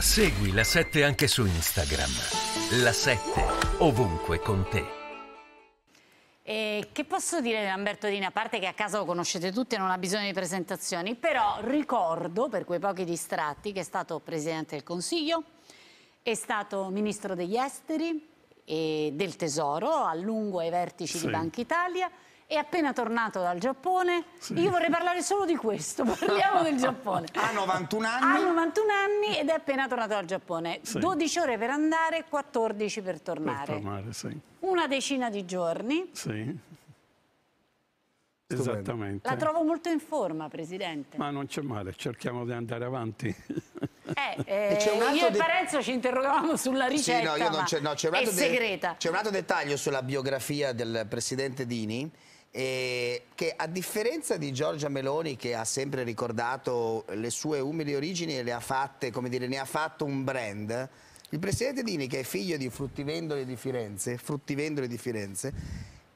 Segui la 7 anche su Instagram. La 7 ovunque con te. E che posso dire di Lamberto Dini, a parte che a casa lo conoscete tutti e non ha bisogno di presentazioni, però ricordo, per quei pochi distratti, che è stato Presidente del Consiglio, è stato Ministro degli Esteri e del Tesoro, a lungo ai vertici sì. di Banca Italia, è appena tornato dal Giappone. Sì. Io vorrei parlare solo di questo, parliamo del Giappone. Ha 91 anni. Ha 91 anni ed è appena tornato dal Giappone. Sì. 12 ore per andare, 14 per tornare. Per tornare sì. Una decina di giorni. Sì. Esattamente. La trovo molto in forma, Presidente. Ma non c'è male, cerchiamo di andare avanti. Eh, eh, e io e Parenzo ci interrogavamo sulla ricerca, sì, no, io non c'è, no, un altro è segreta. C'è un altro dettaglio sulla biografia del Presidente Dini, eh, che a differenza di Giorgia Meloni che ha sempre ricordato le sue umili origini e le ha fatte, come dire, ne ha fatto un brand, il presidente Dini che è figlio di fruttivendoli di Firenze, fruttivendoli di Firenze,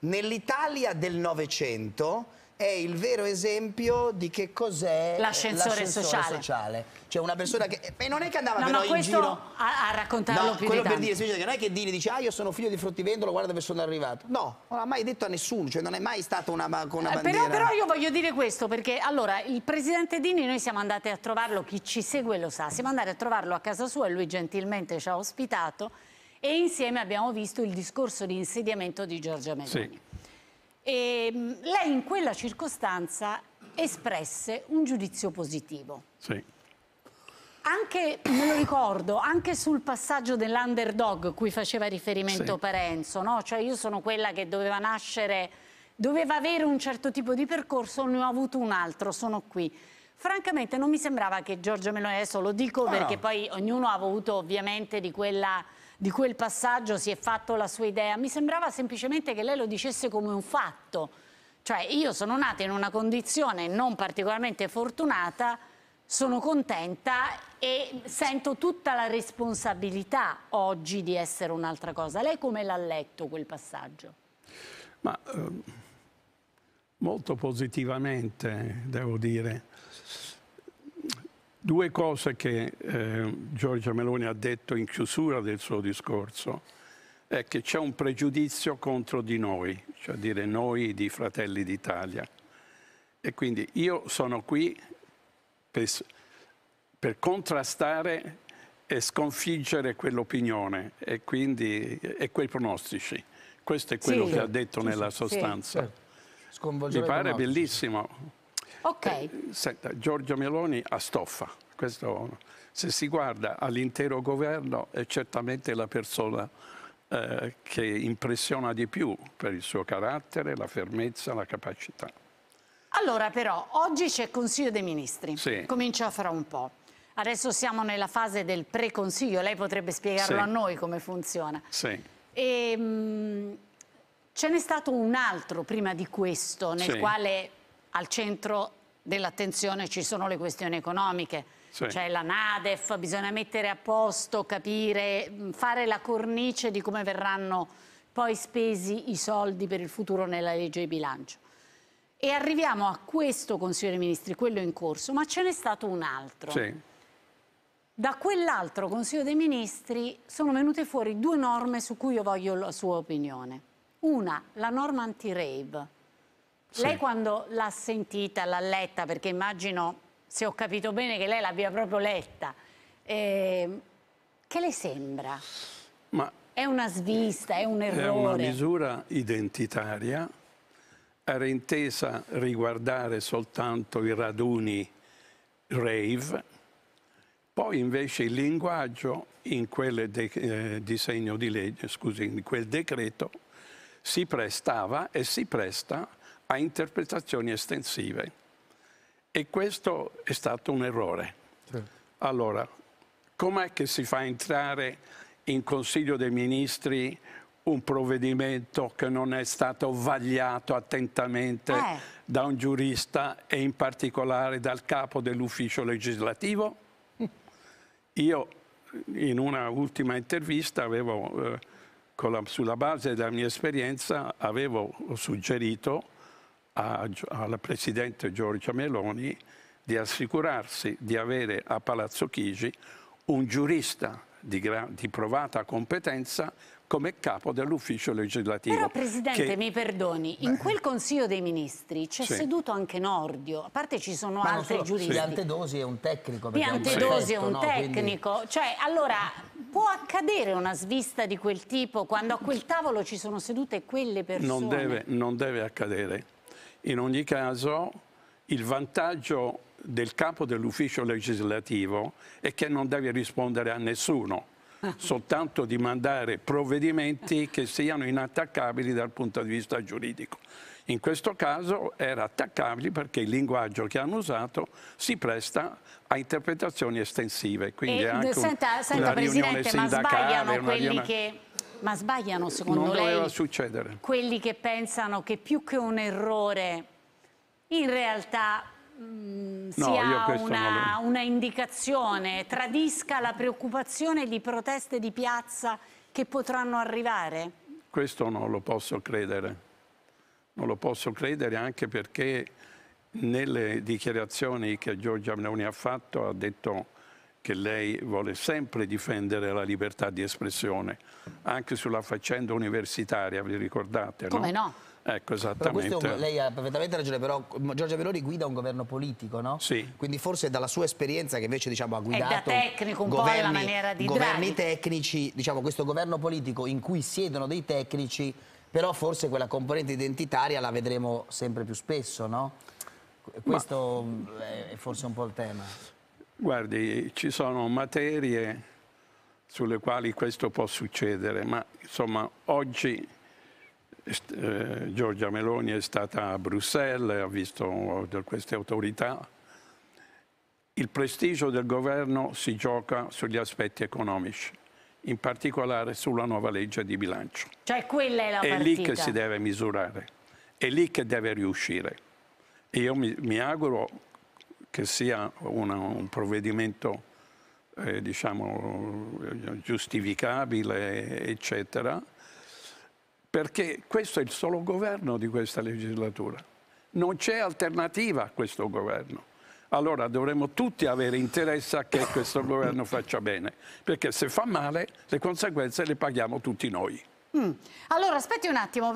nell'Italia del Novecento è il vero esempio di che cos'è l'ascensore sociale. sociale. Cioè una persona che... E non è che andava no, però in giro... a, a raccontarlo no, più quello di per tanto. dire, non è che Dini dice, ah io sono figlio di fruttivendolo, guarda dove sono arrivato. No, non l'ha mai detto a nessuno, cioè non è mai stata una, con una eh, Però, però io voglio dire questo, perché allora il presidente Dini, noi siamo andati a trovarlo, chi ci segue lo sa, siamo andati a trovarlo a casa sua e lui gentilmente ci ha ospitato e insieme abbiamo visto il discorso di insediamento di Giorgia Meloni. Sì. E ehm, lei in quella circostanza espresse un giudizio positivo. Sì. Anche, me lo ricordo, anche sul passaggio dell'underdog cui faceva riferimento sì. Parenzo, no? Cioè io sono quella che doveva nascere, doveva avere un certo tipo di percorso, ne ho avuto un altro, sono qui. Francamente non mi sembrava che Giorgio Meloni, adesso lo dico ah. perché poi ognuno ha avuto ovviamente di quella di quel passaggio si è fatto la sua idea, mi sembrava semplicemente che lei lo dicesse come un fatto, cioè io sono nata in una condizione non particolarmente fortunata, sono contenta e sento tutta la responsabilità oggi di essere un'altra cosa. Lei come l'ha letto quel passaggio? Ma, eh, molto positivamente, devo dire. Due cose che eh, Giorgia Meloni ha detto in chiusura del suo discorso è che c'è un pregiudizio contro di noi, cioè dire noi di Fratelli d'Italia. E quindi io sono qui per, per contrastare e sconfiggere quell'opinione e, e quei pronostici. Questo è quello sì, che ha detto sì, nella sostanza. Sì. Mi pare bellissimo. Ok. Eh, senta, Giorgio Meloni a stoffa. Questo, se si guarda all'intero governo è certamente la persona eh, che impressiona di più per il suo carattere, la fermezza, la capacità. Allora però, oggi c'è il Consiglio dei Ministri, sì. comincia fra un po'. Adesso siamo nella fase del pre-consiglio, lei potrebbe spiegarlo sì. a noi come funziona. Sì. E, ehm, mh, ce n'è stato un altro prima di questo, nel sì. quale al centro dell'attenzione ci sono le questioni economiche, sì. cioè la Nadef, bisogna mettere a posto, capire, mm, fare la cornice di come verranno poi spesi i soldi per il futuro nella legge di bilancio. E arriviamo a questo Consiglio dei Ministri, quello in corso, ma ce n'è stato un altro. Sì. Da quell'altro Consiglio dei Ministri sono venute fuori due norme su cui io voglio la sua opinione. Una, la norma anti-rave, lei quando l'ha sentita, l'ha letta, perché immagino, se ho capito bene, che lei l'abbia proprio letta, eh, che le sembra? Ma è una svista, è un errore? È una misura identitaria, era intesa riguardare soltanto i raduni rave, poi invece il linguaggio in quel eh, disegno di legge, scusi, in quel decreto si prestava e si presta a interpretazioni estensive e questo è stato un errore. Sì. Allora, com'è che si fa entrare in Consiglio dei Ministri un provvedimento che non è stato vagliato attentamente eh. da un giurista e in particolare dal capo dell'ufficio legislativo? Io in una ultima intervista avevo, eh, la, sulla base della mia esperienza, avevo suggerito a, alla Presidente Giorgia Meloni di assicurarsi di avere a Palazzo Chigi un giurista di, di provata competenza come capo dell'ufficio legislativo. Però Presidente, che... mi perdoni, beh. in quel Consiglio dei Ministri c'è sì. seduto anche Nordio, a parte ci sono Ma altri solo, giuristi. Sì. è un tecnico. Piantedosi è un tecnico, Quindi... cioè allora può accadere una svista di quel tipo quando a quel tavolo ci sono sedute quelle persone? Non deve, non deve accadere. In ogni caso, il vantaggio del capo dell'ufficio legislativo è che non deve rispondere a nessuno, soltanto di mandare provvedimenti che siano inattaccabili dal punto di vista giuridico. In questo caso era attaccabile perché il linguaggio che hanno usato si presta a interpretazioni estensive. Quindi e, anche senta, un, senta, una riunione sindacale. Una riunione... Che ma sbagliano secondo non lei succedere. quelli che pensano che più che un errore in realtà mh, mm, sia no, una, lo... una indicazione, tradisca la preoccupazione di proteste di piazza che potranno arrivare? Questo non lo posso credere, non lo posso credere anche perché nelle dichiarazioni che Giorgia Meloni ha fatto ha detto che lei vuole sempre difendere la libertà di espressione, anche sulla faccenda universitaria, vi ricordate? Come no? no? Ecco, esattamente. Un, lei ha perfettamente ragione, però Giorgia Meloni guida un governo politico, no? Sì. Quindi forse dalla sua esperienza che invece diciamo, ha guidato tecnico, un governi, governi tecnici, diciamo, questo governo politico in cui siedono dei tecnici, però forse quella componente identitaria la vedremo sempre più spesso, no? Questo Ma... è forse un po' il tema. Guardi, ci sono materie sulle quali questo può succedere, ma insomma oggi eh, Giorgia Meloni è stata a Bruxelles, ha visto queste autorità. Il prestigio del governo si gioca sugli aspetti economici, in particolare sulla nuova legge di bilancio. Cioè quella è la è partita. È lì che si deve misurare, è lì che deve riuscire. io mi, mi auguro che sia una, un provvedimento eh, diciamo, giustificabile, eccetera, perché questo è il solo governo di questa legislatura. Non c'è alternativa a questo governo. Allora dovremmo tutti avere interesse a che questo governo faccia bene, perché se fa male le conseguenze le paghiamo tutti noi. Mm. Allora aspetti un attimo.